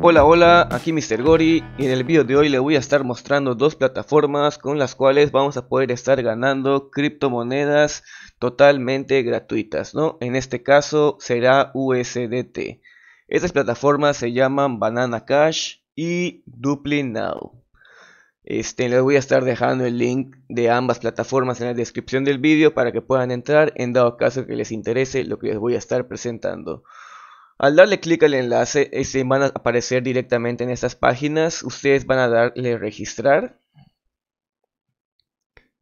Hola hola, aquí Mr. Gori y en el video de hoy le voy a estar mostrando dos plataformas con las cuales vamos a poder estar ganando criptomonedas totalmente gratuitas, ¿no? En este caso será USDT. Estas plataformas se llaman Banana Cash y Now, este, les voy a estar dejando el link de ambas plataformas en la descripción del vídeo para que puedan entrar en dado caso que les interese lo que les voy a estar presentando. Al darle clic al enlace, este, van a aparecer directamente en estas páginas. Ustedes van a darle registrar.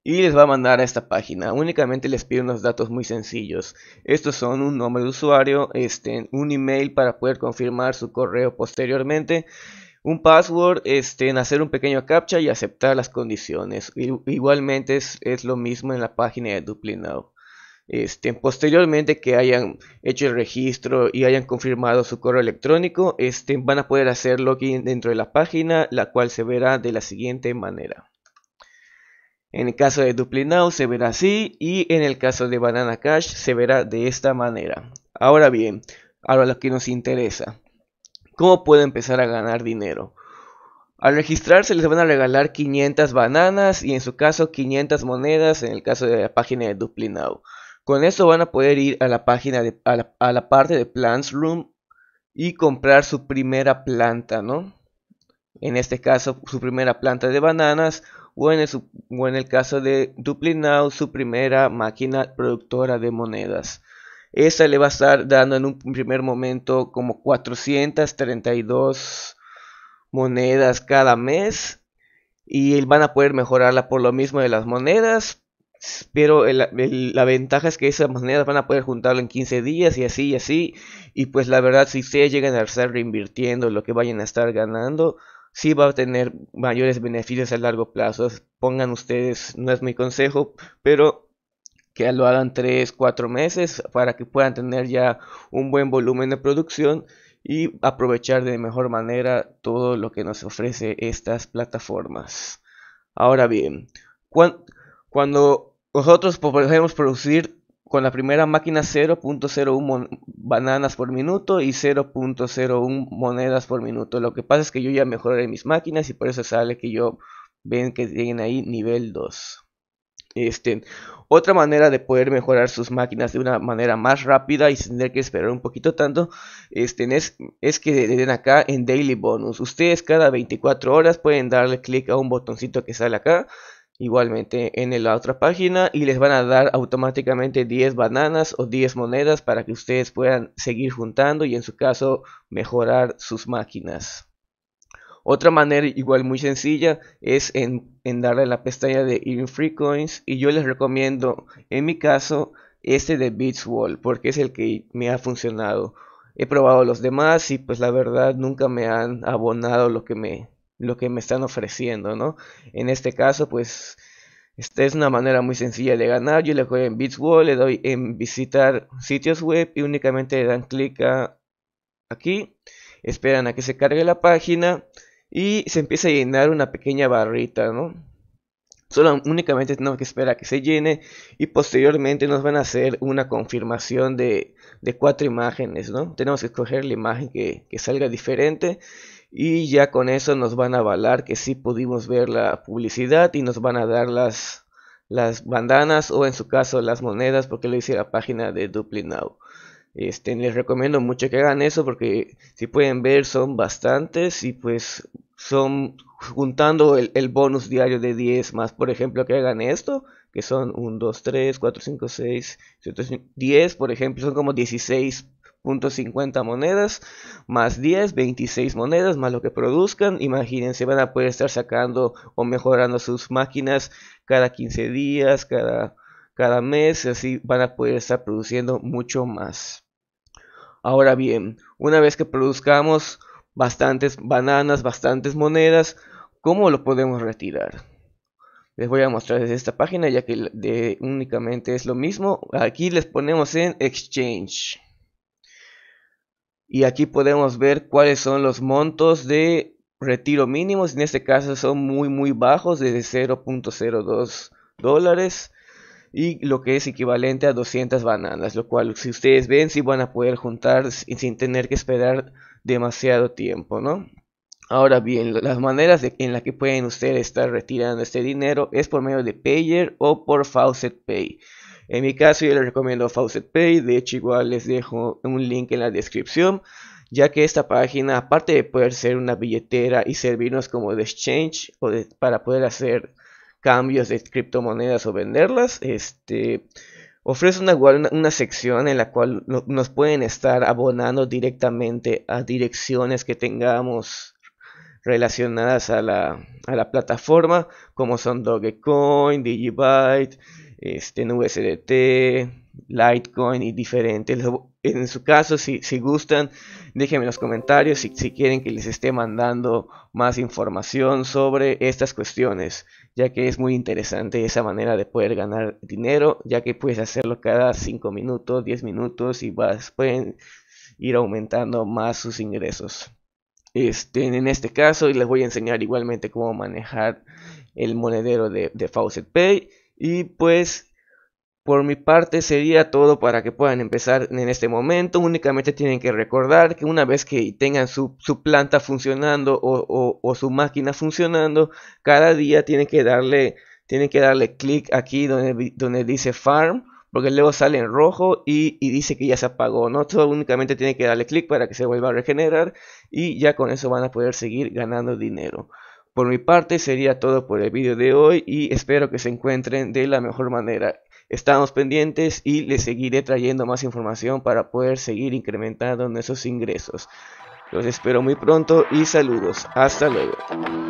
Y les va a mandar a esta página. Únicamente les pide unos datos muy sencillos. Estos son un nombre de usuario, este, un email para poder confirmar su correo posteriormente un password, este, hacer un pequeño captcha y aceptar las condiciones. Igualmente es, lo mismo en la página de DupliNow. Este, posteriormente que hayan hecho el registro y hayan confirmado su correo electrónico, este, van a poder hacer login dentro de la página, la cual se verá de la siguiente manera. En el caso de DupliNow se verá así y en el caso de Banana Cash se verá de esta manera. Ahora bien, ahora lo que nos interesa. ¿Cómo puede empezar a ganar dinero? Al registrarse les van a regalar 500 bananas y en su caso 500 monedas en el caso de la página de Duplinado. Con eso van a poder ir a la página de, a, la, parte de Plants Room y comprar su primera planta, ¿no? En este caso su primera planta de bananas o en el, o en el caso de Duplinado su primera máquina productora de monedas. Esa le va a estar dando en un primer momento como 432 monedas cada mes. Y van a poder mejorarla por lo mismo de las monedas. Pero la ventaja es que esas monedas van a poder juntarlo en 15 días y así y así. Y pues la verdad, si ustedes llegan a estar reinvirtiendo lo que vayan a estar ganando, sí va a tener mayores beneficios a largo plazo. Pongan ustedes, no es mi consejo, pero que lo hagan tres, cuatro meses para que puedan tener ya un buen volumen de producción y aprovechar de mejor manera todo lo que nos ofrece estas plataformas. Ahora bien, cuando nosotros podemos producir con la primera máquina 0.01 bananas por minuto y 0.01 monedas por minuto. Lo que pasa es que yo ya mejoré mis máquinas y por eso sale que yo ven que tienen ahí nivel 2. Este, otra manera de poder mejorar sus máquinas de una manera más rápida y sin tener que esperar un poquito tanto este, es, que le den acá en Daily Bonus. Ustedes cada 24 horas pueden darle clic a un botoncito que sale acá igualmente en la otra página y les van a dar automáticamente 10 bananas o 10 monedas para que ustedes puedan seguir juntando y en su caso mejorar sus máquinas. Otra manera igual muy sencilla es en, darle la pestaña de Even Free Coins y yo les recomiendo en mi caso este de Beats porque es el que me ha funcionado. He probado los demás y pues la verdad nunca me han abonado lo que me, lo que me están ofreciendo, ¿no? En este caso pues esta es una manera muy sencilla de ganar. Yo le doy en Bitswall, le doy en visitar sitios web y únicamente le dan clic aquí. Esperan a que se cargue la página y se empieza a llenar una pequeña barrita, ¿no? Solo únicamente tenemos que esperar a que se llene y posteriormente nos van a hacer una confirmación de, de cuatro imágenes, ¿no? Tenemos que escoger la imagen que, salga diferente y ya con eso nos van a avalar que sí pudimos ver la publicidad y nos van a dar las, las bandanas o en su caso las monedas porque lo hice la página de Now. Este, les recomiendo mucho que hagan eso porque si pueden ver son bastantes y pues son juntando el, bonus diario de 10 más, por ejemplo, que hagan esto, que son 1, 2, 3, 4, 5, 6, 7, 10, por ejemplo, son como 16.50 monedas, más 10, 26 monedas, más lo que produzcan. Imagínense, van a poder estar sacando o mejorando sus máquinas cada 15 días, cada, cada mes, así van a poder estar produciendo mucho más. Ahora bien, una vez que produzcamos bastantes bananas, bastantes monedas, ¿cómo lo podemos retirar? Les voy a mostrar desde esta página ya que únicamente es lo mismo. Aquí les ponemos en Exchange. Y aquí podemos ver cuáles son los montos de retiro mínimos. En este caso son muy muy bajos, desde 0.02 dólares y lo que es equivalente a 200 bananas, lo cual si ustedes ven si van a poder juntar sin tener que esperar demasiado tiempo, ¿no? Ahora bien, las maneras en las que pueden ustedes estar retirando este dinero es por medio de Payer o por Faucet Pay. En mi caso yo les recomiendo Faucet Pay, de hecho igual les dejo un link en la descripción, ya que esta página aparte de poder ser una billetera y servirnos como de exchange o para poder hacer cambios de criptomonedas o venderlas, este, ofrece una, una, sección en la cual nos pueden estar abonando directamente a direcciones que tengamos relacionadas a la, plataforma, como son Dogecoin, Digibyte, este, USDT, Litecoin y diferentes en su caso, si, si gustan, déjenme en los comentarios si, si, quieren que les esté mandando más información sobre estas cuestiones, ya que es muy interesante esa manera de poder ganar dinero, ya que puedes hacerlo cada 5 minutos, 10 minutos y vas, pueden ir aumentando más sus ingresos. Este, en este caso, les voy a enseñar igualmente cómo manejar el monedero de, de Faucet Pay. Y pues por mi parte sería todo para que puedan empezar en este momento. Únicamente tienen que recordar que una vez que tengan su, planta funcionando o, su máquina funcionando, cada día tienen que darle, que darle clic aquí donde, donde dice farm. Porque luego sale en rojo y, y dice que ya se apagó. No, Todo únicamente tienen que darle clic para que se vuelva a regenerar. Y ya con eso van a poder seguir ganando dinero. Por mi parte sería todo por el video de hoy y espero que se encuentren de la mejor manera. Estamos pendientes y les seguiré trayendo más información para poder seguir incrementando nuestros ingresos. Los espero muy pronto y saludos. Hasta luego.